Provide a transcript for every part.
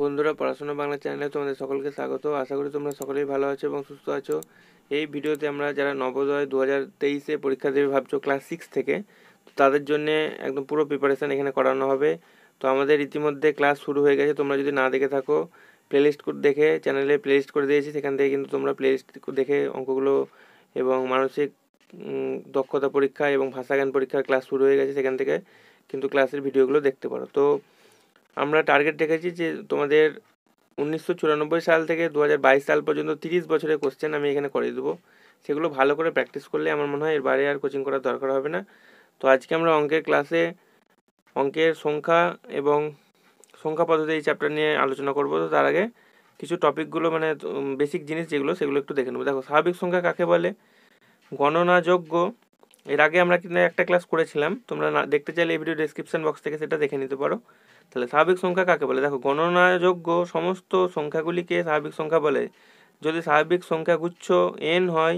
বন্ধুরা পড়াশোনা বাংলা চ্যানেলে তোমাদের সকলকে স্বাগত আশা করি তোমরা সকলেই ভালো আছো এবং সুস্থ আছো এই ভিডিওতে আমরা যারা নবোদয় দু হাজার তেইশে পরীক্ষা দেবে ভাবছো ক্লাস সিক্স থেকে তাদের জন্য একদম পুরো প্রিপারেশান এখানে করানো হবে তো আমাদের ইতিমধ্যে ক্লাস শুরু হয়ে গেছে তোমরা যদি না দেখে থাকো প্লেলিস্ট দেখে চ্যানেলে প্লেলিস্ট করে দিয়েছি সেখান থেকে কিন্তু তোমরা প্লেলিস্ট দেখে অঙ্কগুলো এবং মানসিক দক্ষতা পরীক্ষা এবং ভাষাজ্ঞান পরীক্ষার ক্লাস শুরু হয়ে গেছে সেখান থেকে কিন্তু ক্লাসের ভিডিওগুলো দেখতে পারো তো আমরা টার্গেট রেখেছি যে তোমাদের উনিশশো চুরানব্বই সাল থেকে দু হাজার বাইশ সাল পর্যন্ত তিরিশ বছরের কোশ্চেন আমি এখানে করে দেবো সেগুলো ভালো করে প্র্যাকটিস করলে আমার মনে হয় এরবারে আর কোচিং করার দরকার হবে না তো আজকে আমরা অঙ্কের ক্লাসে অঙ্কের সংখ্যা এবং সংখ্যা পদ্ধতি এই চ্যাপ্টার নিয়ে আলোচনা করবো তো তার আগে কিছু টপিকগুলো মানে বেসিক জিনিস যেগুলো সেগুলো একটু দেখে নেবো দেখো স্বাভাবিক সংখ্যা কাকে বলে গণনাযোগ্য এর আগে আমরা কিন্তু একটা ক্লাস করেছিলাম তোমরা না দেখতে চাইলে এই ভিডিও ডিসক্রিপশান বক্স থেকে সেটা দেখে নিতে পারো তাহলে স্বাভাবিক সংখ্যা কাকে বলে দেখো গণনাযোগ্য সমস্ত সংখ্যাগুলিকে স্বাভাবিক সংখ্যা বলে যদি স্বাভাবিক সংখ্যাগুচ্ছ এন হয়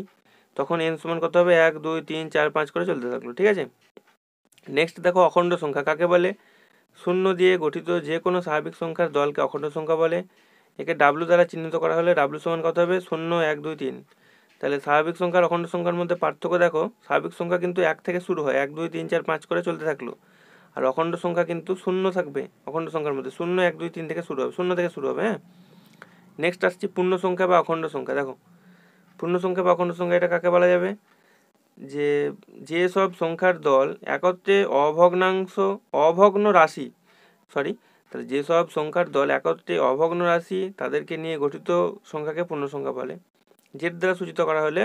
তখন এন সমান কত হবে এক দুই তিন চার পাঁচ করে চলতে থাকলো ঠিক আছে নেক্সট দেখো অখণ্ড সংখ্যা কাকে বলে শূন্য দিয়ে গঠিত যে কোনো স্বাভাবিক সংখ্যার দলকে অখণ্ড সংখ্যা বলে একে ডাব্লু দ্বারা চিহ্নিত করা হলে ডাব্লু সমান কত হবে শূন্য এক দুই তিন তাহলে স্বাভাবিক সংখ্যার অখণ্ড সংখ্যার মধ্যে পার্থক্য দেখো স্বাভাবিক সংখ্যা কিন্তু এক থেকে শুরু হয় এক দুই তিন চার পাঁচ করে চলতে থাকলো আর অখণ্ড সংখ্যা কিন্তু শূন্য থাকবে অখণ্ড সংখ্যার মধ্যে শূন্য এক দুই তিন থেকে শুরু হবে শূন্য থেকে শুরু হবে হ্যাঁ নেক্সট আসছি পূর্ণ সংখ্যা বা অখণ্ড সংখ্যা দেখো পূর্ণ সংখ্যা বা অখণ্ড সংখ্যা এটা কাকে বলা যাবে যে যেসব সংখ্যার দল একত্রে অভগ্নাংশ অভগ্ন রাশি সরি তাহলে যেসব সংখ্যার দল একত্রে অভগ্ন রাশি তাদেরকে নিয়ে গঠিত সংখ্যাকে পূর্ণ সংখ্যা বলে জের দ্বারা সূচিত করা হলে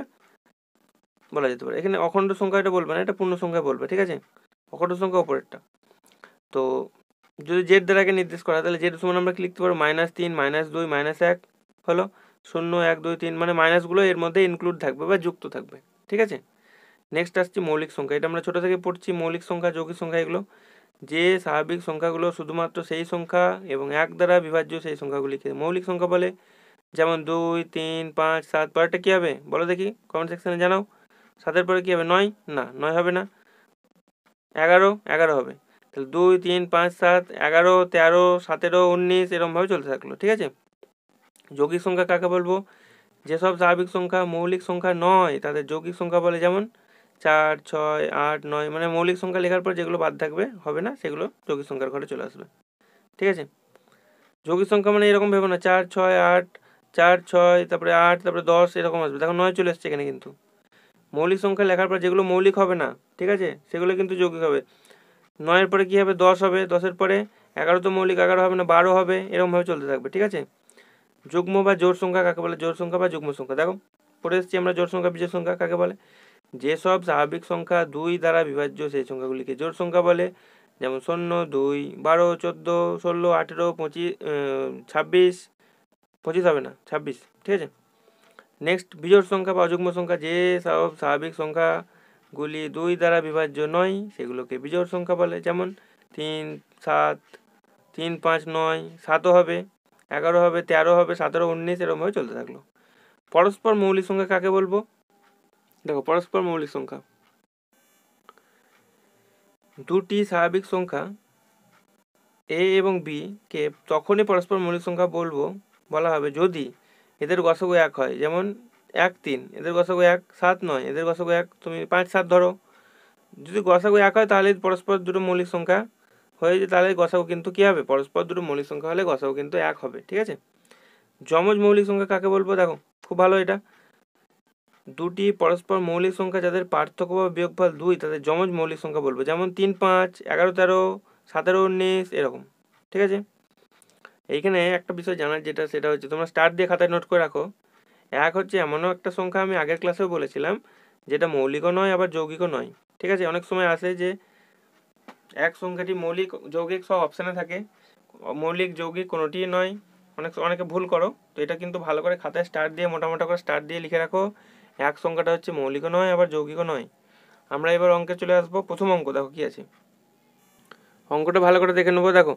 বলা যেতে পারে এখানে অখণ্ড সংখ্যা এটা বলবে না এটা পূর্ণ সংখ্যা বলবে ঠিক আছে অকট সংখ্যা অপরেরটা তো যদি জেড দ্বারাকে নির্দেশ করা তাহলে জেড সমান আমরা লিখতে পারবো মাইনাস তিন মাইনাস দুই মাইনাস এক হলো শূন্য এক দুই তিন মানে মাইনাসগুলো এর মধ্যে ইনক্লুড থাকবে বা যুক্ত থাকবে ঠিক আছে নেক্সট আসছি মৌলিক সংখ্যা এটা আমরা ছোটো থেকে পড়ছি মৌলিক সংখ্যা যৌগিক সংখ্যা এগুলো যে স্বাভাবিক সংখ্যাগুলো শুধুমাত্র সেই সংখ্যা এবং এক দ্বারা বিভাজ্য সেই সংখ্যাগুলিকে মৌলিক সংখ্যা বলে যেমন দুই তিন পাঁচ সাত পরেরটা কী হবে বলো দেখি কমেন্ট সেকশানে জানাও সাতের পরে কী হবে নয় না নয় হবে না এগারো এগারো হবে তাহলে দুই তিন পাঁচ সাত এগারো তেরো সতেরো উনিশ এরমভাবে চলতে থাকলো ঠিক আছে যৌগিক সংখ্যা কাকে বলবো যেসব স্বাভাবিক সংখ্যা মৌলিক সংখ্যা নয় তাদের যৌগিক সংখ্যা বলে যেমন চার ছয় আট নয় মানে মৌলিক সংখ্যা লেখার পর যেগুলো বাদ থাকবে হবে না সেগুলো যৌগিক সংখ্যার ঘরে চলে আসবে ঠিক আছে যৌগিক সংখ্যা মানে এরকম ভেবো না চার ছয় আট চার ছয় তারপরে আট তারপরে দশ এরকম আসবে দেখো নয় চলে এসছে এখানে কিন্তু মৌলিক সংখ্যা লেখার পর যেগুলো মৌলিক হবে না ঠিক আছে সেগুলো কিন্তু যৌগিক হবে নয়ের পরে কী হবে দশ হবে দশের পরে এগারো তো মৌলিক এগারো হবে না বারো হবে এরকমভাবে চলতে থাকবে ঠিক আছে যুগ্ম বা জোর সংখ্যা কাকে বলে জোর সংখ্যা বা যুগ্ম সংখ্যা দেখো পড়ে এসেছি আমরা জোর সংখ্যা বিজোর সংখ্যা কাকে বলে যেসব স্বাভাবিক সংখ্যা দুই দ্বারা বিভাজ্য সেই সংখ্যাগুলিকে জোর সংখ্যা বলে যেমন শূন্য দুই বারো চোদ্দো ষোলো আঠেরো পঁচিশ ছাব্বিশ পঁচিশ হবে না ছাব্বিশ ঠিক আছে নেক্সট বিজোড় সংখ্যা বা অযুগ্ম সংখ্যা যে সব স্বাভাবিক সংখ্যা গুলি দুই দ্বারা বিভাজ্য নয় সেগুলোকে বিজোড় সংখ্যা বলে যেমন তিন সাত তিন পাঁচ নয় সাতও হবে এগারো হবে তেরো হবে সতেরো উনিশ এরকমভাবে চলতে থাকলো পরস্পর মৌলিক সংখ্যা কাকে বলবো দেখো পরস্পর মৌলিক সংখ্যা দুটি স্বাভাবিক সংখ্যা এ এবং বি কে তখনই পরস্পর মৌলিক সংখ্যা বলবো বলা হবে যদি এদের গসগু এক হয় যেমন এক তিন এদের গসাগু এক সাত নয় এদের গসাগু এক তুমি পাঁচ সাত ধরো যদি গসাগু এক হয় তাহলে পরস্পর দুটো মৌলিক সংখ্যা হয়ে যে তাহলে গসাগু কিন্তু কী হবে পরস্পর দুটো মৌলিক সংখ্যা হলে গসাগু কিন্তু এক হবে ঠিক আছে যমজ মৌলিক সংখ্যা কাকে বলবো দেখো খুব ভালো এটা দুটি পরস্পর মৌলিক সংখ্যা যাদের পার্থক্য বা বিয়োগফল দুই তাদের যমজ মৌলিক সংখ্যা বলবো যেমন তিন পাঁচ এগারো তেরো সতেরো উনিশ এরকম ঠিক আছে এইখানে একটা বিষয় জানার যেটা সেটা হচ্ছে তোমরা স্টার দিয়ে খাতায় নোট করে রাখো এক হচ্ছে এমনও একটা সংখ্যা আমি আগের ক্লাসেও বলেছিলাম যেটা মৌলিকও নয় আবার যৌগিকও নয় ঠিক আছে অনেক সময় আসে যে এক সংখ্যাটি মৌলিক যৌগিক সব অপশানে থাকে মৌলিক যৌগিক কোনোটি নয় অনেক অনেকে ভুল করো তো এটা কিন্তু ভালো করে খাতায় স্টার দিয়ে মোটামোটা করে স্টার দিয়ে লিখে রাখো এক সংখ্যাটা হচ্ছে মৌলিকও নয় আবার যৌগিকও নয় আমরা এবার অঙ্কে চলে আসবো প্রথম অঙ্ক দেখো কি আছে অঙ্কটা ভালো করে দেখে নেবো দেখো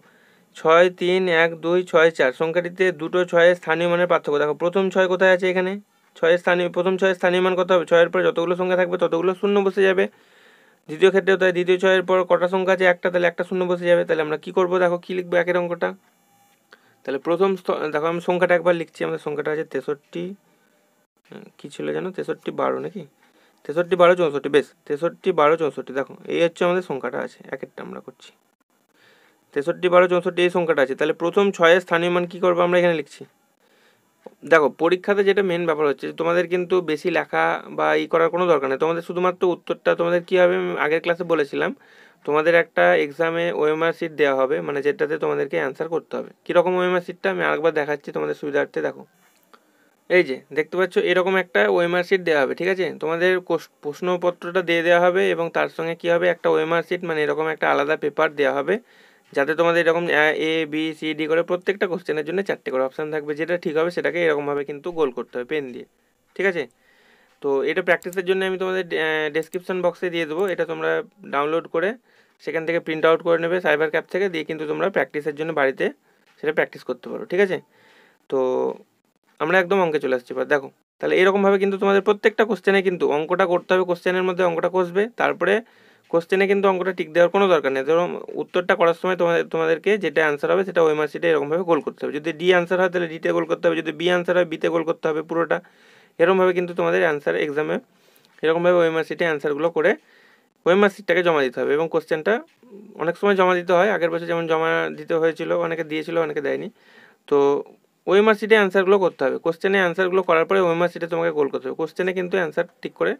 ছয় তিন এক দুই ছয় চার সংখ্যাটিতে দুটো ছয়ের স্থানীয় মানের পার্থক্য দেখো প্রথম ছয় কোথায় আছে এখানে ছয়ের স্থানীয় প্রথম ছয়ের স্থানীয় মান কত হবে ছয়ের পরে যতগুলো সংখ্যা থাকবে ততগুলো শূন্য বসে যাবে দ্বিতীয় ক্ষেত্রেও তাই দ্বিতীয় ছয়ের পর কটা সংখ্যা আছে একটা তাহলে একটা শূন্য বসে যাবে তাহলে আমরা কী করবো দেখো কী লিখবো একের অঙ্কটা তাহলে প্রথম দেখো আমি সংখ্যাটা একবার লিখছি আমাদের সংখ্যাটা আছে তেষট্টি হ্যাঁ, কী ছিল জানো তেষট্টি বারো নাকি তেষট্টি বারো চৌষট্টি বেশ তেষট্টি বারো চৌষট্টি দেখো এই হচ্ছে আমাদের সংখ্যাটা আছে এক একটা আমরা করছি তেষট্টি বারো চৌষট্টি এই সংখ্যাটা আছে তাহলে প্রথম ছয়ের স্থানীয় মান কী করবো আমরা এখানে লিখছি দেখো পরীক্ষাতে যেটা মেন ব্যাপার হচ্ছে তোমাদের কিন্তু বেশি লেখা বা ই করার কোনো দরকার নেই তোমাদের শুধুমাত্র উত্তরটা তোমাদের কী হবে আগের ক্লাসে বলেছিলাম তোমাদের একটা এক্সামে ওএমআর সিট দেওয়া হবে মানে যেটাতে তোমাদেরকে অ্যান্সার করতে হবে কীরকম ওএমআর সিটটা আমি আরেকবার দেখাচ্ছি তোমাদের সুবিধার্থে দেখো এই যে দেখতে পাচ্ছ এরকম একটা ওএমআর সিট দেওয়া হবে ঠিক আছে তোমাদের প্রশ্নপত্রটা দিয়ে দেওয়া হবে এবং তার সঙ্গে কী হবে একটা ওএমআর সিট মানে এরকম একটা আলাদা পেপার দেওয়া হবে যাতে তোমাদের এরকম এ বি সি ডি করে প্রত্যেকটা কোশ্চেনের জন্য চারটে করে অপশান থাকবে যেটা ঠিক হবে সেটাকে এরকমভাবে কিন্তু গোল করতে হবে পেন দিয়ে ঠিক আছে তো এটা প্র্যাকটিসের জন্য আমি তোমাদের ডেসক্রিপশন বক্সে দিয়ে দেবো এটা তোমরা ডাউনলোড করে সেখান থেকে প্রিন্ট আউট করে নেবে সাইবার ক্যাপ থেকে দিয়ে কিন্তু তোমরা প্র্যাকটিসের জন্য বাড়িতে সেটা প্র্যাকটিস করতে পারো ঠিক আছে তো আমরা একদম অঙ্কে চলে আসছি এবার দেখো তাহলে এরকমভাবে কিন্তু তোমাদের প্রত্যেকটা কোশ্চেনে কিন্তু অঙ্কটা করতে হবে কোশ্চেনের মধ্যে অঙ্কটা কষবে তারপরে কোশ্চেনে কিন্তু অঙ্কটা টিক দেওয়ার কোনো দরকার নেই ধরো উত্তরটা করার সময় তোমাদের তোমাদেরকে যেটা অ্যান্সার হবে সেটা ওই মার্কশিটে এরকমভাবে গোল করতে হবে যদি ডি অ্যান্সার হয় তাহলে ডিতে গোল করতে হবে যদি বি অ্যান্সার হয় বিতে গোল করতে হবে পুরোটা এরকমভাবে কিন্তু তোমাদের অ্যান্সার এক্সামে এরকমভাবে ওই মার্কশিটে অ্যান্সারগুলো করে ওই মার্কশিটটাকে জমা দিতে হবে এবং কোশ্চেনটা অনেক সময় জমা দিতে হয় আগের বছর যেমন জমা দিতে হয়েছিল অনেকে দিয়েছিল অনেকে দেয়নি তো ওই মার্কশিটে অ্যান্সারগুলো করতে হবে কোশ্চেনে অ্যান্সারগুলো করার পরে ওই মার্কশিটে তোমাকে গোল করতে হবে কোশ্চেনে কিন্তু অ্যান্সার ঠিক করে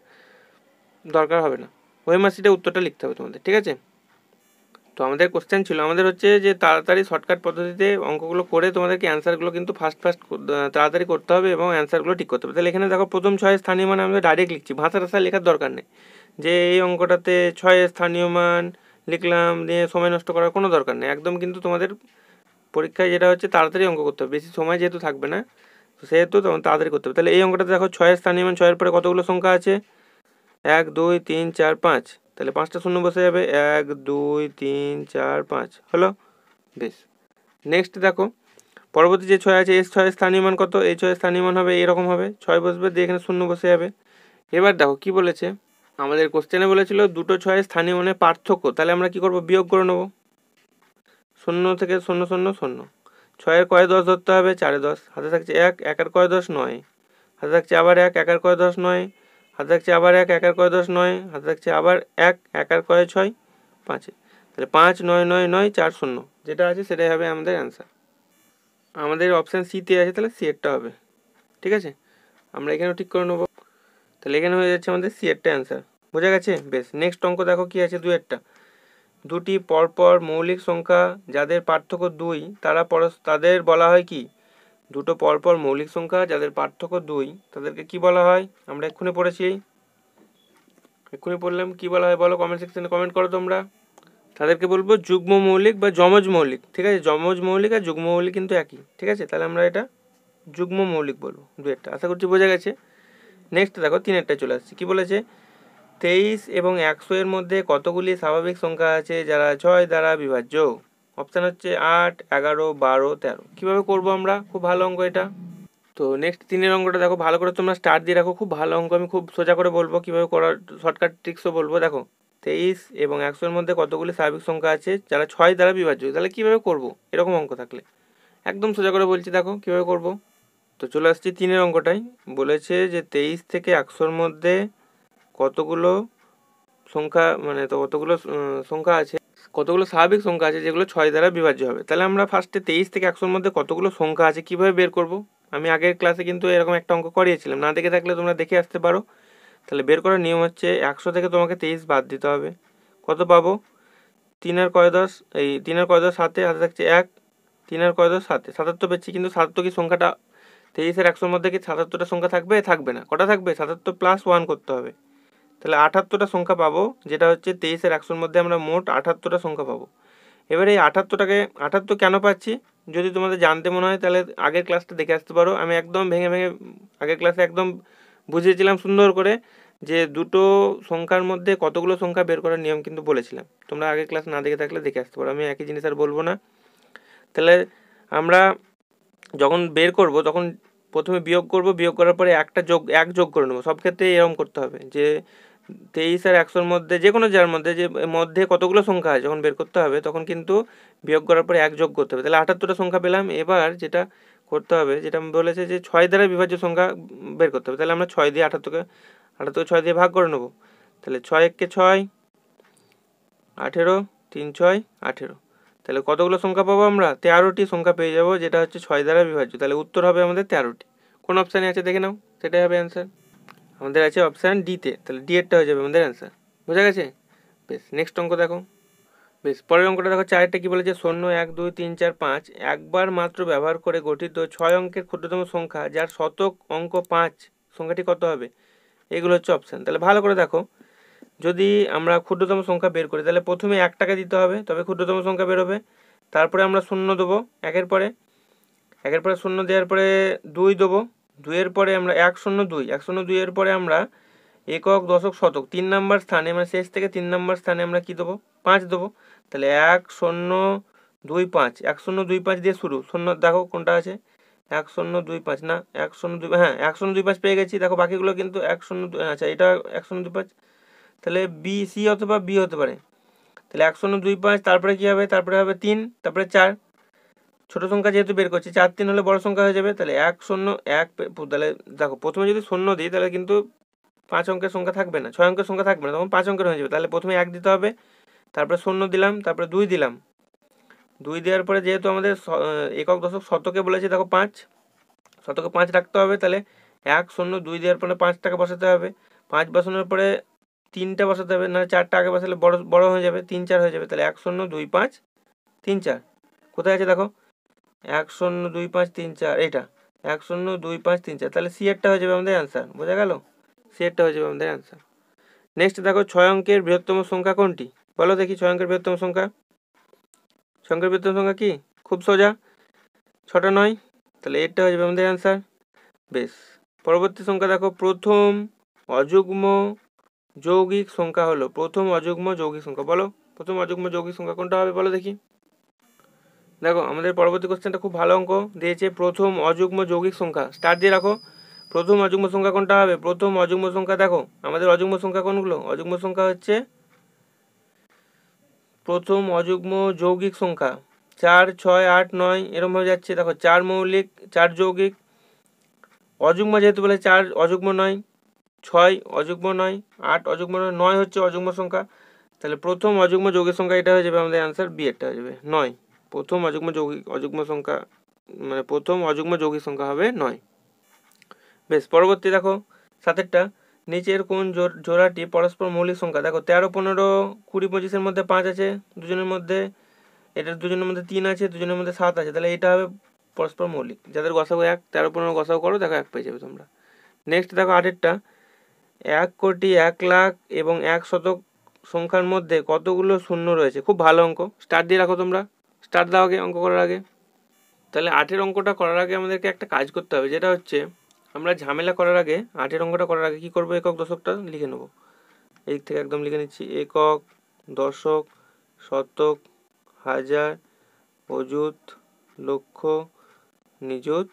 দরকার হবে না ওই মাসিটা উত্তরটা লিখতে হবে তোমাদের ঠিক আছে তো আমাদের কোশ্চেন ছিল আমাদের হচ্ছে যে তাড়াতাড়ি শর্টকাট পদ্ধতিতে অঙ্কগুলো করে তোমাদেরকে অ্যান্সারগুলো কিন্তু ফাস্ট ফাস্ট তাড়াতাড়ি করতে হবে এবং অ্যান্সারগুলো ঠিক করতে হবে তাহলে এখানে দেখো প্রথম ছয় স্থানীয় মান আমরা ডাইরেক্ট লিখছি ভাষা ভাষা লেখার দরকার নেই যে এই অঙ্কটাতে ছয় স্থানীয় মান লিখলাম দিয়ে সময় নষ্ট করার কোনো দরকার নেই একদম কিন্তু তোমাদের পরীক্ষায় যেটা হচ্ছে তাড়াতাড়ি অঙ্ক করতে হবে বেশি সময় যেহেতু থাকবে না সেহেতু তখন তাড়াতাড়ি করতে হবে তাহলে এই অঙ্কটাতে দেখো ছয়ের স্থানীয় মান ছয়ের পরে কতগুলো সংখ্যা আছে এক দুই তিন চার পাঁচ তাহলে পাঁচটা শূন্য বসে যাবে এক দুই তিন চার পাঁচ হলো বেশ নেক্সট দেখো পরবর্তী যে ছয় আছে এই ছয়ের স্থানীয় মান কত এই ছয়ের স্থানীয় মান হবে এরকম হবে ছয় বসবে দিয়ে এখানে শূন্য বসে যাবে এবার দেখো কি বলেছে আমাদের কোশ্চেনে বলেছিল দুটো ছয়ের স্থানীয় মানে পার্থক্য তাহলে আমরা কি করব বিয়োগ করে নেবো শূন্য থেকে শূন্য শূন্য শূন্য ছয়ের কয়ে দশ ধরতে হবে চারে দশ হাতে থাকছে এক একের কয়ে দশ নয় হাতে থাকছে আবার এক একের কয়ে দশ নয় হাতে থাকছে আবার এক একের কয় দশ নয় হাতে থাকছে আবার এক একের কয় ছয় পাঁচে তাহলে পাঁচ নয় নয় নয় চার শূন্য যেটা আছে সেটাই হবে আমাদের অ্যান্সার আমাদের অপশান সিতে আছে তাহলে সি এরটা হবে ঠিক আছে আমরা এখানেও ঠিক করে নেবো তাহলে এখানে হয়ে যাচ্ছে আমাদের সি এরটা অ্যান্সার বোঝা গেছে বেশ নেক্সট অঙ্ক দেখো কি আছে দুই একটা দুটি পরপর মৌলিক সংখ্যা যাদের পার্থক্য দুই তারা পর তাদের বলা হয় কি দুটো পরপর মৌলিক সংখ্যা যাদের পার্থক্য দুই তাদেরকে কি বলা হয় আমরা এক্ষুনি পড়েছি এক্ষুনি পড়লাম কি বলা হয় বলো কমেন্ট সেকশনে কমেন্ট করো তোমরা তাদেরকে বলবো যুগ্ম মৌলিক বা যমজ মৌলিক ঠিক আছে যমজ মৌলিক আর যুগ্ম মৌলিক কিন্তু একই ঠিক আছে তাহলে আমরা এটা যুগ্ম মৌলিক বলবো দুয়েরটা আশা করছি বোঝা গেছে নেক্সট দেখো তিনেরটা চলে আসছে কী বলেছে তেইশ এবং একশো এর মধ্যে কতগুলি স্বাভাবিক সংখ্যা আছে যারা ছয় দ্বারা বিভাজ্য অপশান হচ্ছে আট এগারো বারো তেরো কীভাবে করব আমরা খুব ভালো অঙ্ক এটা তো নেক্সট তিনের অঙ্কটা দেখো ভালো করে তোমরা স্টার্ট দিয়ে রাখো খুব ভালো অঙ্ক আমি খুব সোজা করে বলবো কীভাবে করার শর্টকাট ট্রিক্সও বলবো দেখো তেইশ এবং একশোর মধ্যে কতগুলি স্বাভাবিক সংখ্যা আছে যারা ছয় দ্বারা বিভাজ্য তাহলে কীভাবে করব এরকম অঙ্ক থাকলে একদম সোজা করে বলছি দেখো কীভাবে করব তো চলে আসছি তিনের অঙ্কটাই বলেছে যে তেইশ থেকে একশোর মধ্যে কতগুলো সংখ্যা মানে তো কতগুলো সংখ্যা আছে কতগুলো স্বাভাবিক সংখ্যা আছে যেগুলো ছয় দ্বারা বিভাজ্য হবে তাহলে আমরা ফার্স্টে তেইশ থেকে একশোর মধ্যে কতগুলো সংখ্যা আছে কীভাবে বের করব আমি আগের ক্লাসে কিন্তু এরকম একটা অঙ্ক করিয়েছিলাম না দেখে থাকলে তোমরা দেখে আসতে পারো তাহলে বের করার নিয়ম হচ্ছে একশো থেকে তোমাকে তেইশ বাদ দিতে হবে কত পাবো তিন আর কয় দশ এই তিন আর কয় দশ সাথে হাতে থাকছে এক তিন আর কয় দশ সাথে সাতাত্তর পেয়েছি কিন্তু সাতাত্তর কি সংখ্যাটা তেইশের একশোর মধ্যে কি সাতাত্তরটা সংখ্যা থাকবে থাকবে না কটা থাকবে সাতাত্তর প্লাস ওয়ান করতে হবে তাহলে আঠাত্তরটা সংখ্যা পাবো যেটা হচ্ছে তেইশের একশোর মধ্যে আমরা মোট আঠাত্তরটা সংখ্যা পাবো এবার এই আঠাত্তরটাকে আঠাত্তর কেন পাচ্ছি যদি তোমাদের জানতে মনে হয় তাহলে আগের ক্লাসটা দেখে আসতে পারো আমি একদম ভেঙে ভেঙে আগের ক্লাসে একদম বুঝিয়েছিলাম সুন্দর করে যে দুটো সংখ্যার মধ্যে কতগুলো সংখ্যা বের করার নিয়ম কিন্তু বলেছিলাম তোমরা আগের ক্লাস না দেখে থাকলে দেখে আসতে পারো আমি একই জিনিস আর বলবো না তাহলে আমরা যখন বের করব তখন প্রথমে বিয়োগ করব বিয়োগ করার পরে একটা যোগ এক যোগ করে নেবো সব ক্ষেত্রে এরকম করতে হবে যে তেইশ আর একশোর মধ্যে যে কোনো যার মধ্যে যে মধ্যে কতগুলো সংখ্যা আছে যখন বের করতে হবে তখন কিন্তু বিয়োগ করার পরে এক যোগ করতে হবে তাহলে আটাত্তরটা সংখ্যা পেলাম এবার যেটা করতে হবে যেটা বলেছে যে ছয় দ্বারা বিভাজ্য সংখ্যা বের করতে হবে তাহলে আমরা ছয় দিয়ে আটাত্তরকে আটাত্তর ছয় দিয়ে ভাগ করে নেবো তাহলে ছয় এককে ছয় আঠেরো তিন ছয় আঠেরো তাহলে কতগুলো সংখ্যা পাবো আমরা তেরোটি সংখ্যা পেয়ে যাবো যেটা হচ্ছে ছয় দ্বারা বিভাজ্য তাহলে উত্তর হবে আমাদের তেরোটি কোন অপশানে আছে দেখে নাও সেটাই হবে অ্যান্সার আমাদের আছে অপশান ডিতে তাহলে ডি এরটা হয়ে যাবে আমাদের অ্যান্সার বোঝা গেছে বেশ নেক্সট অঙ্ক দেখো বেশ পরের অঙ্কটা দেখো চারটা কী বলেছে শূন্য এক দুই তিন চার পাঁচ একবার মাত্র ব্যবহার করে গঠিত ছয় অঙ্কের ক্ষুদ্রতম সংখ্যা যার শতক অঙ্ক পাঁচ সংখ্যাটি কত হবে এগুলো হচ্ছে অপশান তাহলে ভালো করে দেখো যদি আমরা ক্ষুদ্রতম সংখ্যা বের করি তাহলে প্রথমে এক টাকা দিতে হবে তবে ক্ষুদ্রতম সংখ্যা বেরোবে তারপরে আমরা শূন্য দেবো একের পরে একের পরে শূন্য দেওয়ার পরে দুই দেবো দুইয়ের পরে আমরা এক শূন্য দুই এক শূন্য দুইয়ের পরে আমরা একক দশক শতক তিন নাম্বার স্থানে মানে শেষ থেকে তিন নাম্বার স্থানে আমরা কি দেবো পাঁচ দেবো তাহলে এক শূন্য দুই পাঁচ এক শূন্য দুই পাঁচ দিয়ে শুরু শূন্য দেখো কোনটা আছে এক শূন্য দুই পাঁচ না এক শূন্য দুই হ্যাঁ এক শূন্য দুই পাঁচ পেয়ে গেছি দেখো বাকিগুলো কিন্তু এক শূন্য দুই আচ্ছা এটা এক শূন্য দুই পাঁচ তাহলে বি সি অথবা বি হতে পারে তাহলে এক শূন্য দুই পাঁচ তারপরে কী হবে তারপরে হবে তিন তারপরে চার ছোট সংখ্যা যেহেতু বের করছি চার তিন হলে বড় সংখ্যা হয়ে যাবে তাহলে এক শূন্য এক তাহলে দেখো প্রথমে যদি শূন্য দিই তাহলে কিন্তু পাঁচ অঙ্কের সংখ্যা থাকবে না ছয় অঙ্কের সংখ্যা থাকবে না তখন পাঁচ অঙ্কের হয়ে যাবে তাহলে প্রথমে এক দিতে হবে তারপরে শূন্য দিলাম তারপরে দুই দিলাম দুই দেওয়ার পরে যেহেতু আমাদের একক দশক শতকে বলেছে দেখো পাঁচ শতকে পাঁচ রাখতে হবে তাহলে এক শূন্য দুই দেওয়ার পরে পাঁচ টাকা বসাতে হবে পাঁচ বসানোর পরে তিনটা বসাতে হবে না চারটা আগে বসালে বড় বড় হয়ে যাবে তিন চার হয়ে যাবে তাহলে এক শূন্য দুই পাঁচ তিন চার কোথায় আছে দেখো এক শূন্য দুই পাঁচ তিন চার এইটা এক শূন্য দুই পাঁচ তিন চার তাহলে সি এরটা হয়ে যাবে আমাদের অ্যান্সার বোঝা গেল সি এরটা হয়ে যাবে আমাদের অ্যান্সার নেক্সট দেখো ছয় অঙ্কের বৃহত্তম সংখ্যা কোনটি বলো দেখি ছয় অঙ্কের বৃহত্তম সংখ্যা ছয় অঙ্কের বৃহত্তম সংখ্যা কি খুব সোজা ছটা নয় তাহলে এরটা হয়ে যাবে আমাদের অ্যান্সার বেশ পরবর্তী সংখ্যা দেখো প্রথম অযুগ্ম যৌগিক সংখ্যা হলো প্রথম অযুগ্ম যৌগিক সংখ্যা বলো প্রথম অযুগ্ম যৌগিক সংখ্যা কোনটা হবে বলো দেখি দেখো আমাদের পরবর্তী কোশ্চেনটা খুব ভালো অঙ্ক দিয়েছে প্রথম অযুগ্ম যৌগিক সংখ্যা স্টার দিয়ে রাখো প্রথম অযুগ্ম সংখ্যা কোনটা হবে প্রথম অযুগ্ম সংখ্যা দেখো আমাদের অযুগ্ম সংখ্যা কোনগুলো অযুগ্ম সংখ্যা হচ্ছে প্রথম অযুগ্ম যৌগিক সংখ্যা চার ছয় আট নয় এরমভাবে যাচ্ছে দেখো চার মৌলিক চার যৌগিক অযুগ্ম যেহেতু বলে চার অযুগ্ম নয় ছয় অযুগ্ম নয় আট অযুগ্ম নয় নয় হচ্ছে অযুগ্ম সংখ্যা তাহলে প্রথম অযুগ্ম যৌগিক সংখ্যা এটা হয়ে যাবে আমাদের অ্যান্সার বি এটা হয়ে যাবে নয় প্রথম অযুগ্ম যৌগিক অযুগ্ম সংখ্যা মানে প্রথম অযুগ্ম যৌগিক সংখ্যা হবে নয় বেশ পরবর্তী দেখো সাতেরটা নিচের কোন জোড়াটি পরস্পর মৌলিক সংখ্যা দেখো তেরো পনেরো কুড়ি পঁচিশের মধ্যে পাঁচ আছে দুজনের মধ্যে এটার দুজনের মধ্যে তিন আছে দুজনের মধ্যে সাত আছে তাহলে এটা হবে পরস্পর মৌলিক যাদের গসাগো এক তেরো পনেরো গসাগো করো দেখো এক পেয়ে যাবে তোমরা নেক্সট দেখো আটেরটা এক কোটি এক লাখ এবং এক শতক সংখ্যার মধ্যে কতগুলো শূন্য রয়েছে খুব ভালো অঙ্ক স্টার্ট দিয়ে রাখো তোমরা স্টার দেওয়া আগে অঙ্ক করার আগে তাহলে আটের অঙ্কটা করার আগে আমাদেরকে একটা কাজ করতে হবে যেটা হচ্ছে আমরা ঝামেলা করার আগে আটের অঙ্কটা করার আগে কি করব একক দশকটা লিখে নেব এদিক থেকে একদম লিখে নিচ্ছি একক দশক শতক হাজার অযুত লক্ষ নিযুত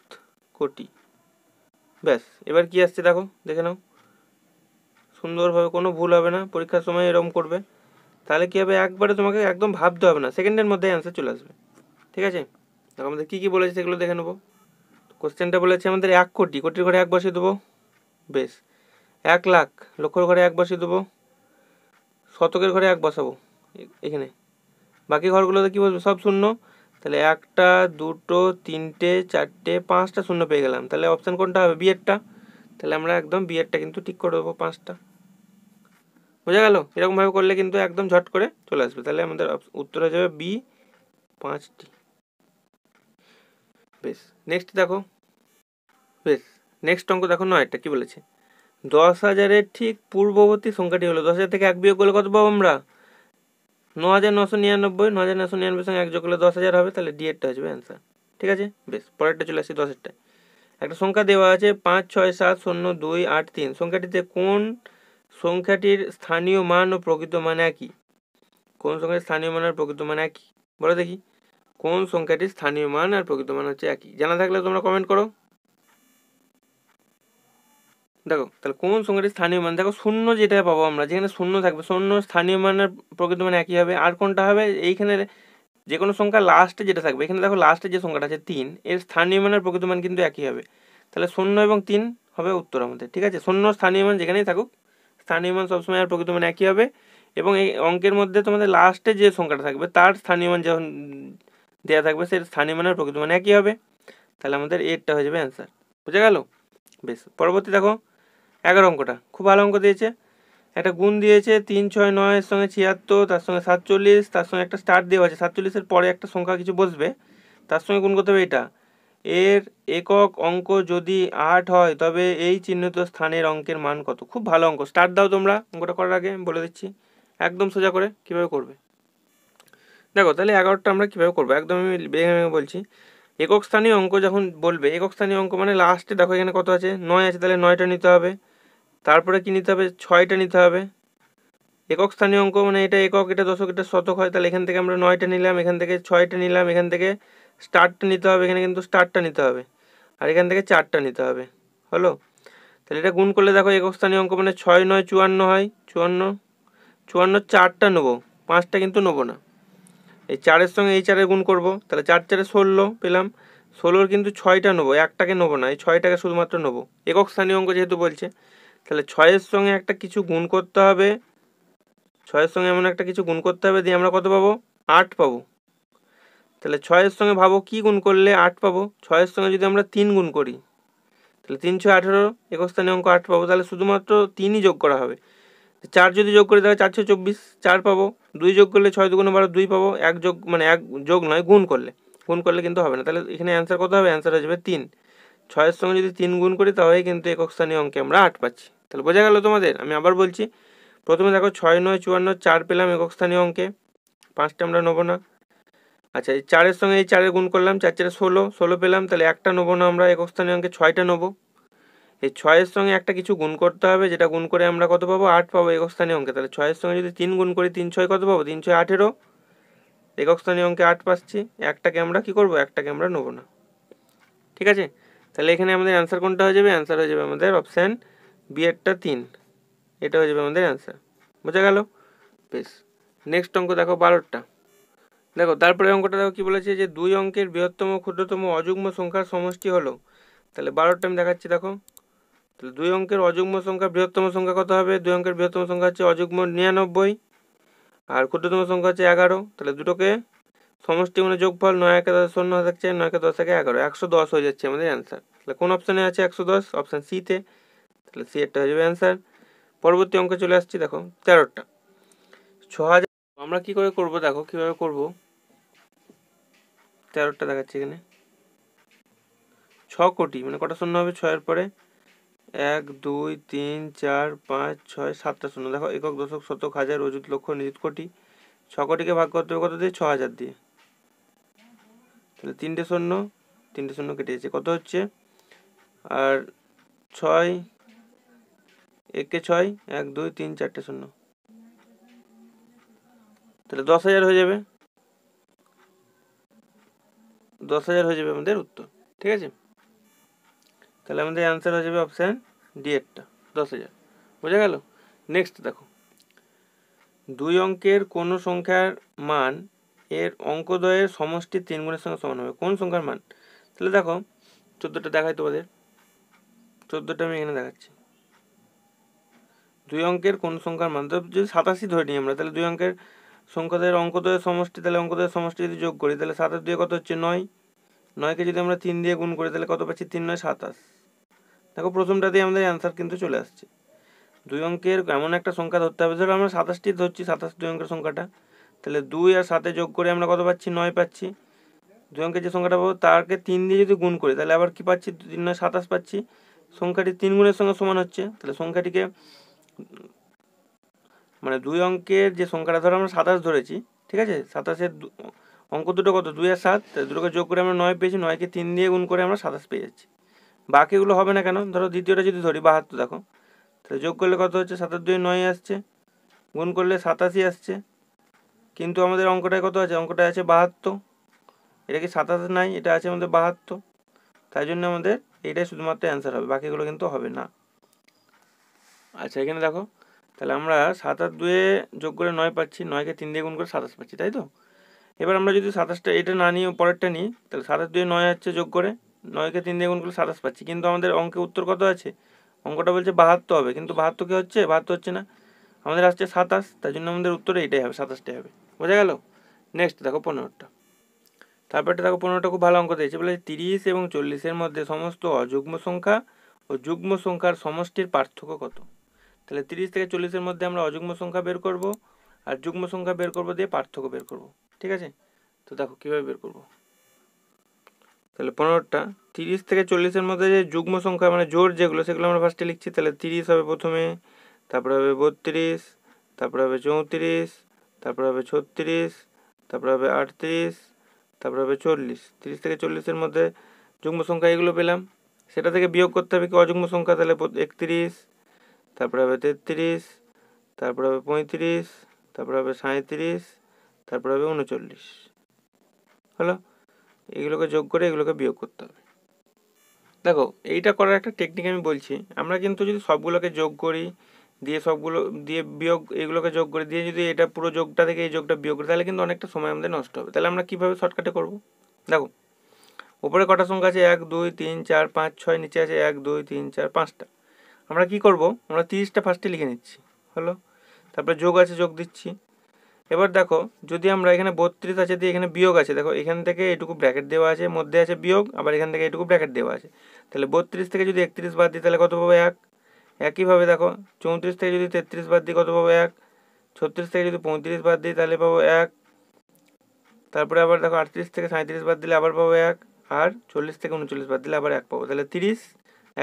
কোটি ব্যাস এবার কি আসছে দেখো দেখে নাও সুন্দরভাবে কোনো ভুল হবে না পরীক্ষার সময় এরম করবে তাহলে কী হবে একবারে তোমাকে একদম ভাবতে হবে না সেকেন্ডের মধ্যে অ্যান্সার চলে আসবে ঠিক আছে দেখো আমাদের কী কী বলেছে সেগুলো দেখে নেবো কোশ্চেনটা বলেছে আমাদের এক কোটি কোটির ঘরে এক বসিয়ে দেবো বেশ এক লাখ লক্ষর ঘরে এক বসিয়ে দেবো শতকের ঘরে এক বসাবো এখানে বাকি ঘরগুলোতে কী বসবে সব শূন্য তাহলে একটা দুটো তিনটে চারটে পাঁচটা শূন্য পেয়ে গেলাম তাহলে অপশান কোনটা হবে বিয়েরটা তাহলে আমরা একদম বিয়েরটা কিন্তু ঠিক করে দেবো পাঁচটা বোঝা গেল এরকমভাবে করলে কিন্তু একদম ঝট করে চলে আসবে তাহলে আমাদের উত্তর হয়ে যাবে বি পাঁচটি বেশ নেক্সট দেখো বেশ নেক্সট অঙ্ক দেখো নয়টা কি বলেছে দশ হাজারের ঠিক পূর্ববর্তী সংখ্যাটি হলো দশ হাজার থেকে এক বিয়োগ করলে কত পাবো আমরা ন হাজার নশো নিরানব্বই ন হাজার নশো নিরানব্বই সঙ্গে এক যোগ করলে দশ হাজার হবে তাহলে ডিএডটা এরটা হয়ে যাবে অ্যান্সার ঠিক আছে বেশ পরেরটা চলে আসি দশেরটায় একটা সংখ্যা দেওয়া আছে পাঁচ ছয় সাত শূন্য দুই আট তিন সংখ্যাটিতে কোন সংখ্যাটির স্থানীয় মান ও প্রকৃত মান একই কোন সংখ্যাটির স্থানীয় মান আর প্রকৃত মান একই বলে দেখি কোন সংখ্যাটির স্থানীয় মান আর প্রকৃত মান হচ্ছে একই জানা থাকলে তোমরা কমেন্ট করো দেখো তাহলে কোন সংখ্যাটির স্থানীয় মান দেখো শূন্য যেটা পাবো আমরা যেখানে শূন্য থাকবে শূন্য স্থানীয় মান আর প্রকৃত মান একই হবে আর কোনটা হবে এইখানে যে কোনো সংখ্যা লাস্টে যেটা থাকবে এখানে দেখো লাস্টে যে সংখ্যাটা আছে তিন এর স্থানীয় মানের প্রকৃত মান কিন্তু একই হবে তাহলে শূন্য এবং তিন হবে উত্তর আমাদের ঠিক আছে শূন্য স্থানীয় মান যেখানেই থাকুক স্থানীয় মান সবসময় আর প্রকৃত মান একই হবে এবং এই অঙ্কের মধ্যে তোমাদের লাস্টে যে সংখ্যাটা থাকবে তার স্থানীয় মান যখন দেওয়া থাকবে সে স্থানীয় মানের আর প্রকৃত মান একই হবে তাহলে আমাদের এরটা হয়ে যাবে অ্যান্সার বুঝে গেল বেশ পরবর্তী দেখো এগারো অঙ্কটা খুব ভালো অঙ্ক দিয়েছে একটা গুণ দিয়েছে তিন ছয় নয়ের সঙ্গে ছিয়াত্তর তার সঙ্গে সাতচল্লিশ তার সঙ্গে একটা স্টার্ট দেওয়া আছে সাতচল্লিশের পরে একটা সংখ্যা কিছু বসবে তার সঙ্গে গুণ করতে হবে এটা এর একক অঙ্ক যদি আট হয় তবে এই চিহ্নিত স্থানের অঙ্কের মান কত খুব ভালো অঙ্ক স্টার্ট দাও তোমরা অঙ্কটা করার আগে বলে দিচ্ছি একদম সোজা করে কিভাবে করবে দেখো তাহলে এগারোটা আমরা কীভাবে করবো একদম আমি বলছি একক স্থানীয় অঙ্ক যখন বলবে একক স্থানীয় অঙ্ক মানে লাস্টে দেখো এখানে কত আছে নয় আছে তাহলে নয়টা নিতে হবে তারপরে কী নিতে হবে ছয়টা নিতে হবে একক স্থানীয় অঙ্ক মানে এটা একক এটা দশক এটা শতক হয় তাহলে এখান থেকে আমরা নয়টা নিলাম এখান থেকে ছয়টা নিলাম এখান থেকে স্টারটা নিতে হবে এখানে কিন্তু স্টারটা নিতে হবে আর এখান থেকে চারটা নিতে হবে হলো তাহলে এটা গুণ করলে দেখো একক স্থানীয় অঙ্ক মানে ছয় নয় চুয়ান্ন হয় চুয়ান্ন চুয়ান্ন চারটা নেবো পাঁচটা কিন্তু নেবো না এই চারের সঙ্গে এই চারে গুণ করব তাহলে চার চারে ষোলো পেলাম ষোলোর কিন্তু ছয়টা নেবো একটাকে নেবো না এই ছয়টাকে শুধুমাত্র নেবো একক স্থানীয় অঙ্ক যেহেতু বলছে তাহলে ছয়ের সঙ্গে একটা কিছু গুণ করতে হবে ছয়ের সঙ্গে এমন একটা কিছু গুণ করতে হবে দিয়ে আমরা কত পাবো আট পাবো তাহলে ছয়ের সঙ্গে ভাবো কী গুণ করলে আট পাবো ছয়ের সঙ্গে যদি আমরা তিন গুণ করি তাহলে তিন ছয় আঠেরো একস্থানীয় অঙ্ক আট পাবো তাহলে শুধুমাত্র তিনই যোগ করা হবে চার যদি যোগ করি তাহলে চার ছয় চব্বিশ চার পাবো দুই যোগ করলে ছয় দুগুণে বারো দুই পাবো এক যোগ মানে এক যোগ নয় গুণ করলে গুণ করলে কিন্তু হবে না তাহলে এখানে অ্যান্সার কত হবে অ্যান্সার হয়ে যাবে তিন ছয়ের সঙ্গে যদি তিন গুণ করি তাহলে কিন্তু একক স্থানীয় অঙ্কে আমরা আট পাচ্ছি তাহলে বোঝা গেল তোমাদের আমি আবার বলছি প্রথমে দেখো ছয় নয় চুয়ান্ন চার পেলাম একক স্থানীয় অঙ্কে পাঁচটা আমরা নেবো না আচ্ছা এই চারের সঙ্গে এই চারের গুণ করলাম চার চারে ষোলো ষোলো পেলাম তাহলে একটা নেবো না আমরা একক স্থানীয় অঙ্কে ছয়টা নেবো এই ছয়ের সঙ্গে একটা কিছু গুণ করতে হবে যেটা গুণ করে আমরা কত পাবো আট পাবো একক স্থানীয় অঙ্কে তাহলে ছয়ের সঙ্গে যদি তিন গুণ করি তিন ছয় কত পাবো তিন ছয় আঠেরো একক স্থানীয় অঙ্কে আট পাচ্ছি একটাকে আমরা কি করব একটাকে আমরা নেবো না ঠিক আছে তাহলে এখানে আমাদের অ্যান্সার কোনটা হয়ে যাবে অ্যান্সার হয়ে যাবে আমাদের অপশান বিয়েরটা তিন এটা হয়ে যাবে আমাদের অ্যান্সার বোঝা গেল বেশ নেক্সট অঙ্ক দেখো বারোটা দেখো তারপরে অঙ্কটা দেখো কি বলেছে যে দুই অঙ্কের বৃহত্তম ক্ষুদ্রতম অযুগ্ম সংখ্যার সমষ্টি হলো তাহলে বারোটা আমি দেখাচ্ছি দেখো তাহলে দুই অঙ্কের অযুগ্ম সংখ্যা বৃহত্তম সংখ্যা কত হবে দুই অঙ্কের বৃহত্তম সংখ্যা হচ্ছে অযুগ্ম নিরানব্বই আর ক্ষুদ্রতম সংখ্যা হচ্ছে এগারো তাহলে দুটোকে সমষ্টি মানে যোগফল নয় একে দশ শূন্য থাকছে একে দশ একে এগারো একশো দশ হয়ে যাচ্ছে আমাদের অ্যান্সার তাহলে কোন অপশানে আছে একশো দশ অপশান সিতে তাহলে সি একটা হয়ে যাবে অ্যান্সার পরবর্তী অঙ্কে চলে আসছি দেখো তেরোটা ছ হাজার আমরা কি করে করব দেখো কিভাবে করবো তেরোটা দেখাচ্ছে এখানে ছ কোটি মানে কটা শূন্য হবে ছয়ের পরে এক দুই তিন চার পাঁচ ছয় সাতটা শূন্য দেখো একক দশক শতক হাজার অযুত লক্ষ নিযুত কোটি ছ কোটিকে ভাগ করতে হবে কত দিয়ে ছ হাজার দিয়ে তাহলে তিনটে শূন্য তিনটে শূন্য কেটে যাচ্ছে কত হচ্ছে আর ছয় একে ছয় এক দুই তিন চারটে শূন্য তাহলে দশ হাজার হয়ে যাবে দশ হাজার হয়ে যাবে আমাদের উত্তর ঠিক আছে তাহলে আমাদের অ্যান্সার হয়ে যাবে অপশান ডি এরটা দশ হাজার বোঝা গেল নেক্সট দেখো দুই অঙ্কের কোন সংখ্যার মান এর অঙ্কদ্বয়ের সমষ্টি তিন গুণের সঙ্গে সমান হবে কোন সংখ্যার মান তাহলে দেখো চোদ্দোটা দেখাই তোমাদের চোদ্দোটা আমি এখানে দেখাচ্ছি দুই অঙ্কের কোন সংখ্যার মান যদি সাতাশি ধরে নিই আমরা তাহলে দুই অঙ্কের সংখ্যাদের অঙ্কদয়ের সমষ্টি তাহলে অঙ্কদয়ের সমষ্টি যদি যোগ করি তাহলে সাতাশ দিয়ে কত হচ্ছে নয় নয়কে যদি আমরা তিন দিয়ে গুণ করি তাহলে কত পাচ্ছি তিন নয় সাতাশ দেখো প্রথমটাতেই আমাদের অ্যান্সার কিন্তু চলে আসছে দুই অঙ্কের এমন একটা সংখ্যা ধরতে হবে ধরো আমরা সাতাশটি ধরছি সাতাশ দুই অঙ্কের সংখ্যাটা তাহলে দুই আর সাতে যোগ করে আমরা কত পাচ্ছি নয় পাচ্ছি দুই অঙ্কের যে সংখ্যাটা পাবো তারকে তিন দিয়ে যদি গুণ করি তাহলে আবার কি পাচ্ছি তিন নয় সাতাশ পাচ্ছি সংখ্যাটি তিন গুণের সঙ্গে সমান হচ্ছে তাহলে সংখ্যাটিকে মানে দুই অঙ্কের যে সংখ্যাটা ধরো আমরা সাতাশ ধরেছি ঠিক আছে সাতাশের অঙ্ক দুটো কত দুই আর সাত দুটোকে যোগ করে আমরা নয় পেয়েছি নয়কে তিন দিয়ে গুণ করে আমরা সাতাশ পেয়ে যাচ্ছি বাকিগুলো হবে না কেন ধরো দ্বিতীয়টা যদি ধরি বাহাত্তর দেখো তাহলে যোগ করলে কত হচ্ছে সাতাশ দুই নয় আসছে গুণ করলে সাতাশি আসছে কিন্তু আমাদের অঙ্কটায় কত আছে অঙ্কটা আছে বাহাত্তর এটা কি সাতাশ নাই এটা আছে আমাদের বাহাত্তর তাই জন্য আমাদের এটাই শুধুমাত্র অ্যান্সার হবে বাকিগুলো কিন্তু হবে না আচ্ছা এখানে দেখো তাহলে আমরা সাত আর দুয়ে যোগ করে নয় পাচ্ছি নয়কে তিন দিয়ে গুণ করে সাতাশ পাচ্ছি তাই তো এবার আমরা যদি সাতাশটা এটা না নিয়ে পরেরটা নিই তাহলে সাতাশ দুয়ে নয় হচ্ছে যোগ করে নয়কে তিন দিয়ে গুণ করে সাতাশ পাচ্ছি কিন্তু আমাদের অঙ্কে উত্তর কত আছে অঙ্কটা বলছে বাহাত্তর হবে কিন্তু বাহাত্তর কি হচ্ছে বাহাত্তর হচ্ছে না আমাদের আসছে সাতাশ তার জন্য আমাদের উত্তরে এটাই হবে সাতাশটাই হবে বোঝা গেল নেক্সট দেখো পনেরোটা তারপরটা দেখো পনেরোটা খুব ভালো অঙ্ক দিয়েছে বলে তিরিশ এবং চল্লিশের মধ্যে সমস্ত অযুগ্ম সংখ্যা ও যুগ্ম সংখ্যার সমষ্টির পার্থক্য কত তাহলে তিরিশ থেকে চল্লিশের মধ্যে আমরা অযুগ্ম সংখ্যা বের করব আর যুগ্ম সংখ্যা বের করব দিয়ে পার্থক্য বের করব ঠিক আছে তো দেখো কীভাবে বের করব তাহলে পনেরোটা তিরিশ থেকে চল্লিশের মধ্যে যে যুগ্ম সংখ্যা মানে জোর যেগুলো সেগুলো আমরা ফার্স্টে লিখছি তাহলে তিরিশ হবে প্রথমে তারপরে হবে বত্রিশ তারপরে হবে চৌত্রিশ তারপরে হবে ছত্রিশ তারপরে হবে আটত্রিশ তারপরে হবে চল্লিশ তিরিশ থেকে চল্লিশের মধ্যে যুগ্ম সংখ্যা এগুলো পেলাম সেটা থেকে বিয়োগ করতে হবে কি অযুগ্ম সংখ্যা তাহলে একত্রিশ তারপরে হবে তেত্রিশ তারপরে হবে পঁয়ত্রিশ তারপরে হবে সাঁত্রিশ তারপরে হবে উনচল্লিশ হলো এগুলোকে যোগ করে এগুলোকে বিয়োগ করতে হবে দেখো এইটা করার একটা টেকনিক আমি বলছি আমরা কিন্তু যদি সবগুলোকে যোগ করি দিয়ে সবগুলো দিয়ে বিয়োগ এগুলোকে যোগ করে দিয়ে যদি এটা পুরো যোগটা থেকে এই যোগটা বিয়োগ করি তাহলে কিন্তু অনেকটা সময় আমাদের নষ্ট হবে তাহলে আমরা কীভাবে শর্টকাটে করব দেখো ওপরে কটা সংখ্যা আছে এক দুই তিন চার পাঁচ ছয় নিচে আছে এক দুই তিন চার পাঁচটা আমরা কি করব আমরা তিরিশটা ফার্স্টে লিখে নিচ্ছি হলো তারপরে যোগ আছে যোগ দিচ্ছি এবার দেখো যদি আমরা এখানে বত্রিশ আছে দিয়ে এখানে বিয়োগ আছে দেখো এখান থেকে এটুকু ব্র্যাকেট দেওয়া আছে মধ্যে আছে বিয়োগ আবার এখান থেকে এটুকু ব্র্যাকেট দেওয়া আছে তাহলে বত্রিশ থেকে যদি একত্রিশ বাদ দিই তাহলে কত পাবো এক একইভাবে দেখো চৌত্রিশ থেকে যদি তেত্রিশ বাদ দিই কত পাবো এক ছত্রিশ থেকে যদি পঁয়ত্রিশ বাদ দিই তাহলে পাবো এক তারপরে আবার দেখো আটত্রিশ থেকে সাঁত্রিশ বাদ দিলে আবার পাবো এক আর চল্লিশ থেকে উনচল্লিশ বাদ দিলে আবার এক পাবো তাহলে তিরিশ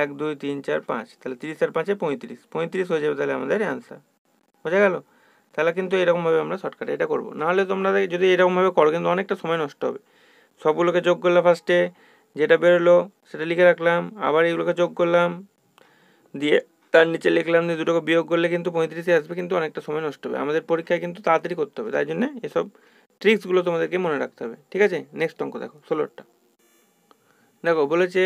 এক দুই তিন চার পাঁচ তাহলে তিরিশ আর পাঁচে পঁয়ত্রিশ পঁয়ত্রিশ হয়ে যাবে তাহলে আমাদের অ্যান্সার বোঝা গেল তাহলে কিন্তু এরকমভাবে আমরা শর্টকাটে এটা করবো নাহলে তোমরা যদি এরকমভাবে করো কিন্তু অনেকটা সময় নষ্ট হবে সবগুলোকে যোগ করলাম ফার্স্টে যেটা বেরোলো সেটা লিখে রাখলাম আবার এগুলোকে যোগ করলাম দিয়ে তার নিচে লিখলাম যে দুটোকে বিয়োগ করলে কিন্তু পঁয়ত্রিশে আসবে কিন্তু অনেকটা সময় নষ্ট হবে আমাদের পরীক্ষায় কিন্তু তাড়াতাড়ি করতে হবে তাই জন্য এসব ট্রিক্সগুলো তোমাদেরকে মনে রাখতে হবে ঠিক আছে নেক্সট অঙ্ক দেখো ষোলোটা দেখো বলেছে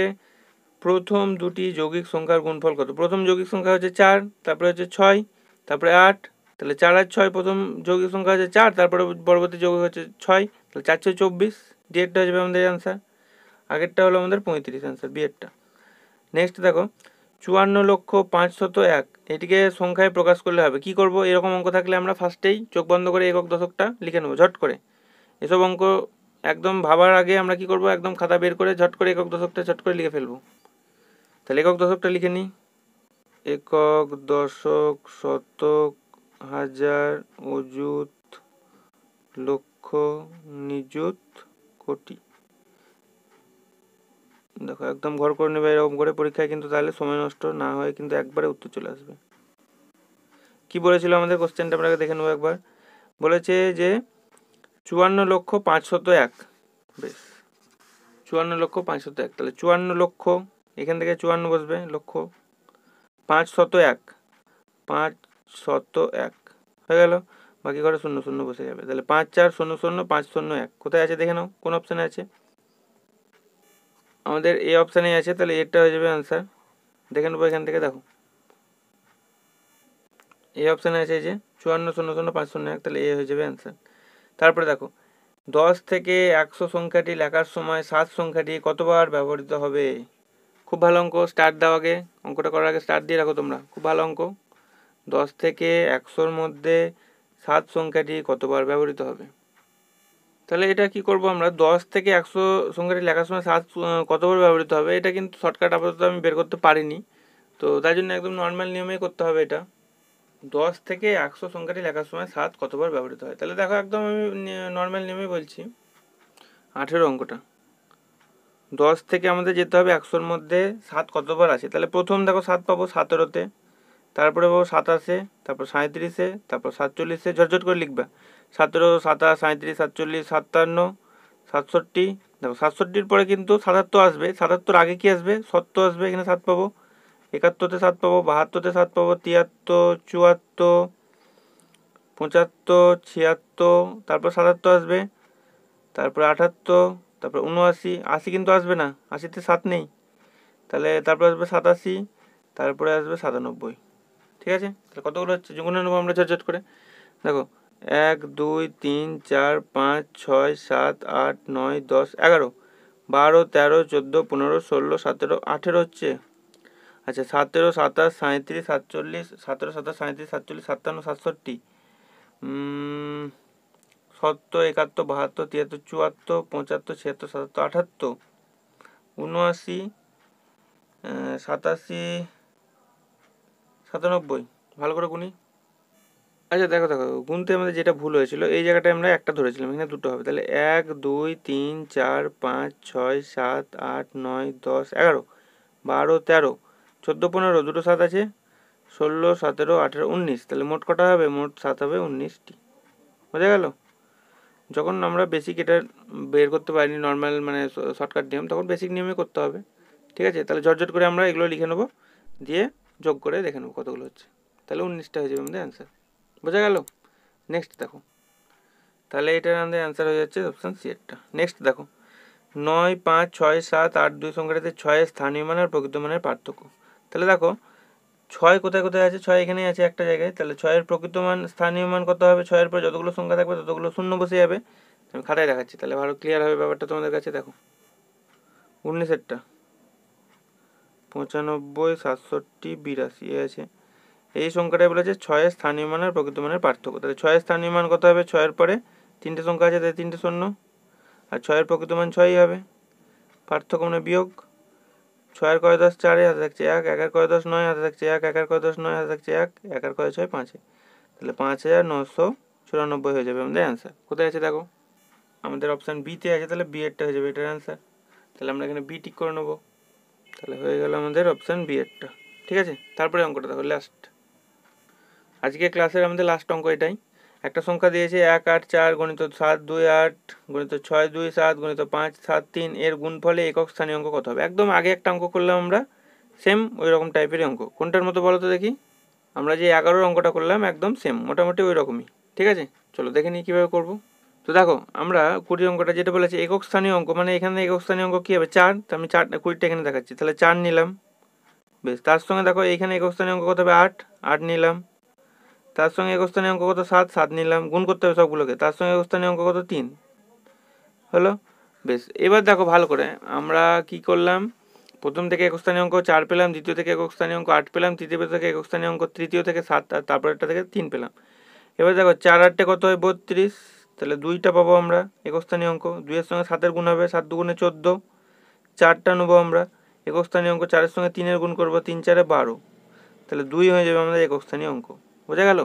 প্রথম দুটি যৌগিক সংখ্যার গুণফল কত প্রথম যৌগিক সংখ্যা হচ্ছে চার তারপরে হচ্ছে ছয় তারপরে আট তাহলে চার আর ছয় প্রথম যৌগিক সংখ্যা হচ্ছে চার তারপরে পরবর্তী যৌগিক হচ্ছে ছয় তাহলে চারশো চব্বিশ ডিএডটা হয়ে যাবে আমাদের অ্যান্সার আগেরটা হলো আমাদের পঁয়ত্রিশ অ্যান্সার বিএডটা নেক্সট দেখো চুয়ান্ন লক্ষ পাঁচশত এক এটিকে সংখ্যায় প্রকাশ করলে হবে কি করব এরকম অঙ্ক থাকলে আমরা ফার্স্টেই চোখ বন্ধ করে একক দশকটা লিখে নেবো ঝট করে এসব অঙ্ক একদম ভাবার আগে আমরা কি করব একদম খাতা বের করে ঝট করে একক দশকটা ঝট করে লিখে ফেলবো তাহলে একক দশকটা লিখে নিই একক দশক শতক হাজার অযুত লক্ষ নিযুত কোটি দেখো একদম ঘর করে নেবে এরকম করে পরীক্ষায় কিন্তু তাহলে সময় নষ্ট না হয় কিন্তু একবারে উত্তর চলে আসবে কি বলেছিল আমাদের কোশ্চেনটা আপনাকে দেখে নেবো একবার বলেছে যে চুয়ান্ন লক্ষ পাঁচশত এক বেশ চুয়ান্ন লক্ষ পাঁচশত এক তাহলে চুয়ান্ন লক্ষ এখান থেকে চুয়ান্ন বসবে লক্ষ্য পাঁচ শত এক পাঁচ শত এক হয়ে গেল বাকি ঘরে শূন্য শূন্য বসে যাবে তাহলে পাঁচ চার শূন্য শূন্য পাঁচ শূন্য এক কোথায় আছে দেখে নাও কোন অপশানে আছে আমাদের এই অপশানে আছে তাহলে এরটা হয়ে যাবে আনসার দেখে নেবো এখান থেকে দেখো এই অপশানে আছে যে চুয়ান্ন শূন্য শূন্য পাঁচ শূন্য এক তাহলে এ হয়ে যাবে আনসার তারপরে দেখো দশ থেকে একশো সংখ্যাটি লেখার সময় সাত সংখ্যাটি কতবার ব্যবহৃত হবে খুব ভালো অঙ্ক স্টার্ট দাও আগে অঙ্কটা করার আগে স্টার্ট দিয়ে রাখো তোমরা খুব ভালো অঙ্ক দশ থেকে একশোর মধ্যে সাত সংখ্যাটি কতবার ব্যবহৃত হবে তাহলে এটা কি করব আমরা দশ থেকে একশো সংখ্যাটি লেখার সময় সাত কতবার ব্যবহৃত হবে এটা কিন্তু শর্টকাট আপাতত আমি বের করতে পারিনি তো তার জন্য একদম নর্মাল নিয়মেই করতে হবে এটা দশ থেকে একশো সংখ্যাটি লেখার সময় সাত কতবার ব্যবহৃত হয় তাহলে দেখো একদম আমি নর্মাল নিয়মেই বলছি আঠেরো অঙ্কটা দশ থেকে আমাদের যেতে হবে একশোর মধ্যে সাত কতবার আছে তাহলে প্রথম দেখো সাত পাবো সতেরোতে তারপরে পাবো সাতাশে তারপর সাঁত্রিশে তারপর সাতচল্লিশে ঝটঝট করে লিখবা সতেরো সাতাশ সাঁত্রিশ সাতচল্লিশ সাতান্ন সাতষট্টি দেখো সাতষট্টির পরে কিন্তু সাতাত্তর আসবে সাতাত্তর আগে কি আসবে সত্তর আসবে এখানে সাত পাবো একাত্তরতে সাত পাবো বাহাত্তরতে সাত পাবো তিয়াত্তর চুয়াত্তর পঁচাত্তর ছিয়াত্তর তারপর সাতাত্তর আসবে তারপর আটাত্তর তারপর উনআশি আশি কিন্তু আসবে না আশিতে সাত নেই তাহলে তারপরে আসবে সাতাশি তারপরে আসবে সাতানব্বই ঠিক আছে তাহলে কতগুলো হচ্ছে যুগুনে নেবো আমরা চটচট করে দেখো এক দুই তিন চার পাঁচ ছয় সাত আট নয় দশ এগারো বারো তেরো চোদ্দো পনেরো ষোলো সতেরো আঠেরো হচ্ছে আচ্ছা সতেরো সাতাশ সাঁত্রিশ সাতচল্লিশ সতেরো সাতাশ সাঁত্রিশ সাতচল্লিশ সাতান্ন সাতষট্টি সত্তর একাত্তর বাহাত্তর তিয়াত্তর চুয়াত্তর পঁচাত্তর ছিয়াত্তর সাতাত্তর আঠাত্তর উনআশি সাতাশি সাতানব্বই ভালো করে গুনি আচ্ছা দেখো দেখো গুনতে আমাদের যেটা ভুল হয়েছিল এই জায়গাটায় আমরা একটা ধরেছিলাম এখানে দুটো হবে তাহলে এক দুই তিন চার পাঁচ ছয় সাত আট নয় দশ এগারো বারো তেরো চোদ্দো পনেরো দুটো সাত আছে ষোলো সতেরো আঠেরো উনিশ তাহলে মোট কটা হবে মোট সাত হবে উনিশটি বোঝা গেল যখন আমরা বেসিক এটা বের করতে পারিনি নর্মাল মানে শর্টকাট নিয়ম তখন বেসিক নিয়মে করতে হবে ঠিক আছে তাহলে ঝটঝট করে আমরা এগুলো লিখে নেবো দিয়ে যোগ করে দেখে নেবো কতগুলো হচ্ছে তাহলে উনিশটা হয়ে যাবে আমাদের অ্যান্সার বোঝা গেল নেক্সট দেখো তাহলে এটার আমাদের অ্যান্সার হয়ে যাচ্ছে অপশান সি নেক্সট দেখো নয় পাঁচ ছয় সাত আট দুই সংখ্যাটাতে ছয়ের স্থানীয় মানের প্রকৃত মানের পার্থক্য তাহলে দেখো ছয় কোথায় কোথায় আছে ছয় এখানে আছে একটা জায়গায় তাহলে ছয়ের প্রকৃত মান স্থানীয় মান কত হবে ছয়ের পরে যতগুলো সংখ্যা থাকবে ততগুলো শূন্য বসে যাবে আমি খাতায় দেখাচ্ছি তাহলে ভালো ক্লিয়ার হবে ব্যাপারটা তোমাদের কাছে দেখো উনিশেরটা পঁচানব্বই সাতষট্টি বিরাশি এ আছে এই সংখ্যাটা বলেছে ছয়ের স্থানীয় মানের প্রকৃত মানের পার্থক্য তাহলে ছয়ের স্থানীয় মান কত হবে ছয়ের পরে তিনটে সংখ্যা আছে তাই তিনটে শূন্য আর ছয়ের প্রকৃত মান ছয়ই হবে পার্থক্য মানে বিয়োগ ছয়ের কয় দশ চারে হাতে থাকছে এক একের কয় দশ নয় হাতে থাকছে এক একের কয় দশ নয় হাতে থাকছে এক একের কয় ছয় পাঁচে তাহলে পাঁচ হাজার নশো চুরানব্বই হয়ে যাবে আমাদের অ্যান্সার কোথায় আছে দেখো আমাদের অপশান বিতে আছে তাহলে বি এরটা হয়ে যাবে এটার অ্যান্সার তাহলে আমরা এখানে বি টিক করে নেবো তাহলে হয়ে গেল আমাদের অপশান বি এরটা ঠিক আছে তারপরে অঙ্কটা দেখো লাস্ট আজকে ক্লাসের আমাদের লাস্ট অঙ্ক এটাই একটা সংখ্যা দিয়েছে এক আট চার গণিত সাত দুই আট গণিত ছয় দুই সাত গণিত পাঁচ সাত তিন এর গুণ ফলে একক স্থানীয় অঙ্ক কত হবে একদম আগে একটা অঙ্ক করলাম আমরা সেম ওই রকম টাইপেরই অঙ্ক কোনটার মতো বলো তো দেখি আমরা যে এগারোর অঙ্কটা করলাম একদম সেম মোটামুটি ওই রকমই ঠিক আছে চলো দেখে নিই কীভাবে করবো তো দেখো আমরা কুড়ি অঙ্কটা যেটা বলেছি একক স্থানীয় অঙ্ক মানে এখানে একক স্থানীয় অঙ্ক কী হবে চার তো আমি চার কুড়িটা এখানে দেখাচ্ছি তাহলে চার নিলাম বেশ তার সঙ্গে দেখো এখানে একক স্থানীয় অঙ্ক কত হবে আট আট নিলাম তার সঙ্গে এক স্থানীয় অঙ্ক কত সাত সাত নিলাম গুণ করতে হবে সবগুলোকে তার সঙ্গে এক স্থানীয় অঙ্ক কত তিন হলো বেশ এবার দেখো ভালো করে আমরা কি করলাম প্রথম থেকে এক স্থানীয় অঙ্ক চার পেলাম দ্বিতীয় থেকে এক স্থানীয় অঙ্ক আট পেলাম তৃতীয় থেকে এক স্থানীয় অঙ্ক তৃতীয় থেকে সাত আর একটা থেকে তিন পেলাম এবার দেখো চার আটটে কত হয় বত্রিশ তাহলে দুইটা পাবো আমরা স্থানীয় অঙ্ক দুইয়ের সঙ্গে সাতের গুণ হবে সাত দুগুণে চোদ্দো চারটা নেবো আমরা একস্থানীয় অঙ্ক চারের সঙ্গে তিনের গুণ করবো তিন চারে বারো তাহলে দুই হয়ে যাবে আমাদের একস্থানীয় অঙ্ক বোঝা গেল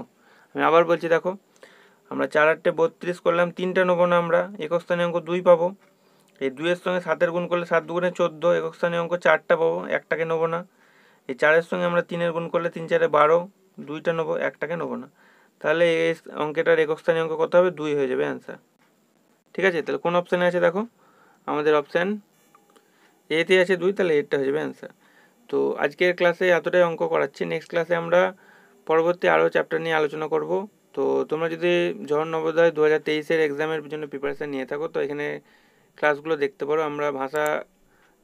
আমি আবার বলছি দেখো আমরা চার আটটে বত্রিশ করলাম তিনটা নেবো না আমরা একক স্থানীয় অঙ্ক দুই পাবো এই দুইয়ের সঙ্গে সাতের গুণ করলে সাত দুগুণে চোদ্দো একক স্থানীয় অঙ্ক চারটা পাবো একটাকে নেবো না এই চারের সঙ্গে আমরা তিনের গুণ করলে তিন চারে বারো দুইটা নেবো একটাকে নেবো না তাহলে এই অঙ্কেটার একক স্থানীয় অঙ্ক কত হবে দুই হয়ে যাবে অ্যান্সার ঠিক আছে তাহলে কোন অপশানে আছে দেখো আমাদের অপশান এতে আছে দুই তাহলে এটা হয়ে যাবে অ্যান্সার তো আজকের ক্লাসে এতটাই অঙ্ক করাচ্ছি নেক্সট ক্লাসে আমরা পরবর্তী আরও চ্যাপ্টার নিয়ে আলোচনা করব তো তোমরা যদি জহর নবোদয় দু হাজার তেইশের এক্সামের জন্য প্রিপারেশান নিয়ে থাকো তো এখানে ক্লাসগুলো দেখতে পারো আমরা ভাষা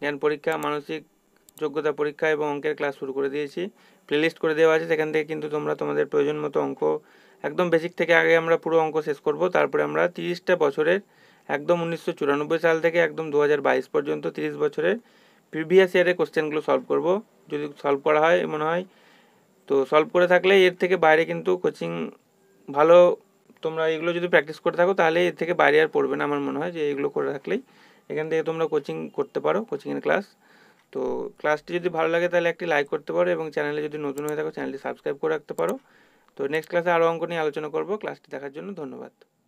জ্ঞান পরীক্ষা মানসিক যোগ্যতা পরীক্ষা এবং অঙ্কের ক্লাস শুরু করে দিয়েছি প্লেলিস্ট করে দেওয়া আছে সেখান থেকে কিন্তু তোমরা তোমাদের প্রয়োজন মতো অঙ্ক একদম বেসিক থেকে আগে আমরা পুরো অঙ্ক শেষ করব তারপরে আমরা তিরিশটা বছরের একদম উনিশশো চুরানব্বই সাল থেকে একদম দু বাইশ পর্যন্ত তিরিশ বছরের প্রিভিয়াস ইয়ারের কোশ্চেনগুলো সলভ করব যদি সলভ করা হয় মনে হয় তো সলভ করে থাকলে এর থেকে বাইরে কিন্তু কোচিং ভালো তোমরা এগুলো যদি প্র্যাকটিস করে থাকো তাহলে এর থেকে বাইরে আর পড়বে না আমার মনে হয় যে এগুলো করে থাকলেই এখান থেকে তোমরা কোচিং করতে পারো কোচিংয়ের ক্লাস তো ক্লাসটি যদি ভালো লাগে তাহলে একটি লাইক করতে পারো এবং চ্যানেলে যদি নতুন হয়ে থাকো চ্যানেলটি সাবস্ক্রাইব করে রাখতে পারো তো নেক্সট ক্লাসে আরও অঙ্ক নিয়ে আলোচনা করবো ক্লাসটি দেখার জন্য ধন্যবাদ